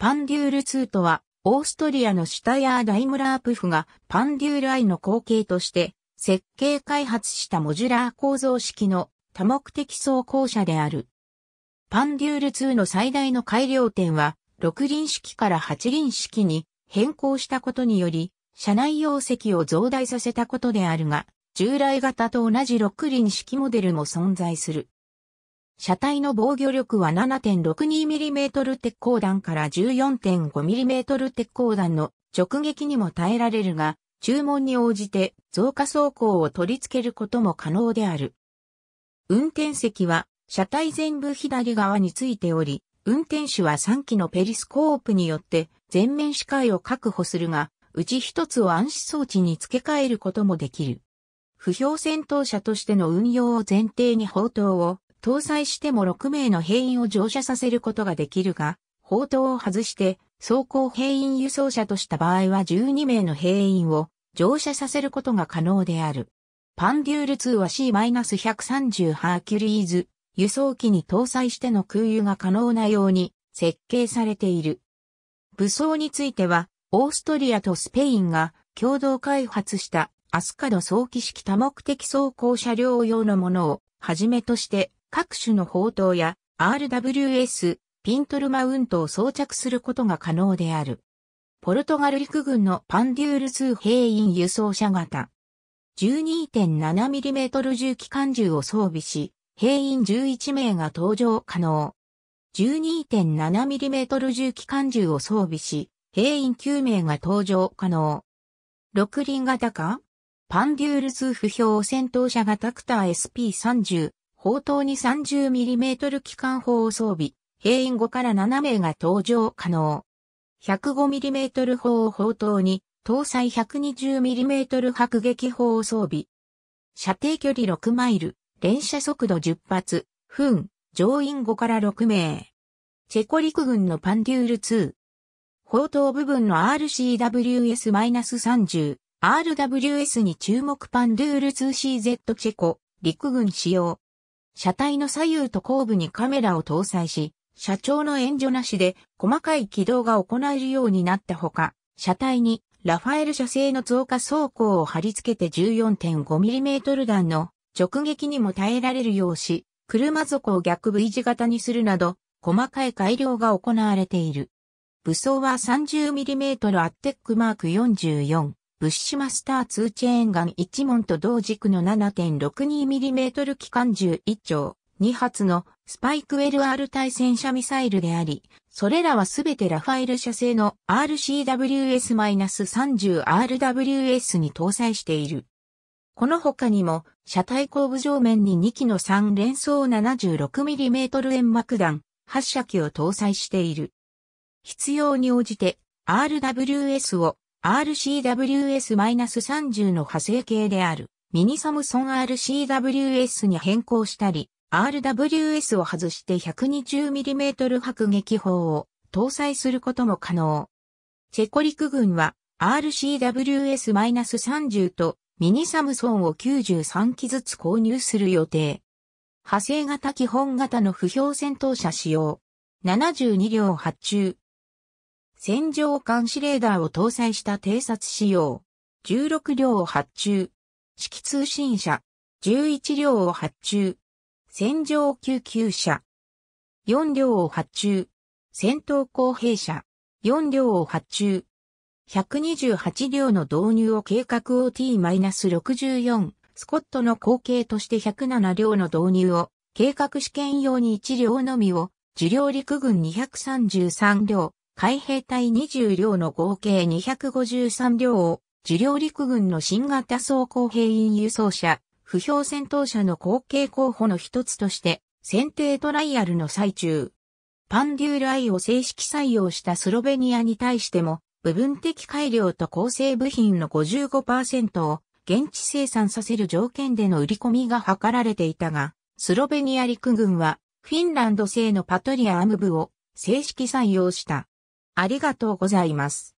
パンデュール2とは、オーストリアのシュタヤー・ダイムラープフがパンデュール I の後継として設計開発したモジュラー構造式の多目的走行車である。パンデュール2の最大の改良点は、6輪式から8輪式に変更したことにより、車内容積を増大させたことであるが、従来型と同じ6輪式モデルも存在する。車体の防御力は 7.62mm 鉄鋼弾から 14.5mm 鉄鋼弾の直撃にも耐えられるが、注文に応じて増加走行を取り付けることも可能である。運転席は車体全部左側についており、運転手は3機のペリスコープによって全面視界を確保するが、うち1つを暗視装置に付け替えることもできる。不評戦闘車としての運用を前提に砲塔を搭載しても6名の兵員を乗車させることができるが、砲塔を外して装甲兵員輸送車とした場合は12名の兵員を乗車させることが可能である。パンデュール2は C-130 ハーキュリーズ輸送機に搭載しての空輸が可能なように設計されている。武装については、オーストリアとスペインが共同開発したアスカド早期式多目的走行車両用のものをはじめとして各種の砲塔や RWS ピントルマウントを装着することが可能である。ポルトガル陸軍のパンデュール2兵員輸送車型。12.7mm 銃機関銃を装備し、兵員11名が搭乗可能。12.7mm 銃機関銃を装備し、兵員9名が搭乗可能。六輪型かパンデュール2不評戦闘車型クター SP30 砲塔に 30mm 機関砲を装備、兵員5から7名が搭乗可能。105mm 砲を砲塔に、搭載 120mm 迫撃砲を装備。射程距離6マイル、連射速度10発、分、乗員5から6名。チェコ陸軍のパンデュール2。砲塔部分の RCWS-30、RWS に注目パンデュール 2CZ チェコ、陸軍使用。車体の左右と後部にカメラを搭載し、車長の援助なしで細かい軌道が行えるようになったほか、車体にラファエル社製の増加走行を貼り付けて 14.5mm 弾の直撃にも耐えられるようし、車底を逆 V 字型にするなど、細かい改良が行われている。武装は 30mm アッテックマーク44。ブッシュマスター2チェーンガン1門と同軸の 7.62mm 機関銃1丁、2発のスパイク LR 対戦車ミサイルであり、それらはすべてラファエル社製の RCWS-30RWS に搭載している。この他にも、車体後部上面に2機の3連装 76mm 円幕弾、発射機を搭載している。必要に応じて RWS を RCWS-30 の派生形であるミニサムソン RCWS に変更したり、RWS を外して 120mm 迫撃砲を搭載することも可能。チェコ陸軍は RCWS-30 とミニサムソンを93機ずつ購入する予定。派生型基本型の不評戦闘車使用。72両発注。戦場監視レーダーを搭載した偵察仕様。16両を発注。指揮通信車。11両を発注。戦場救急車。4両を発注。戦闘公兵車。4両を発注。128両の導入を計画 OT-64。スコットの後継として107両の導入を、計画試験用に1両のみを、受領陸軍233両、海兵隊20両の合計253両を、受領陸軍の新型装甲兵員輸送車、不評戦闘車の後継候補の一つとして、選定トライアルの最中、パンデュール I を正式採用したスロベニアに対しても、部分的改良と構成部品の55%を現地生産させる条件での売り込みが図られていたが、スロベニア陸軍はフィンランド製のパトリアアム部を正式採用した。ありがとうございます。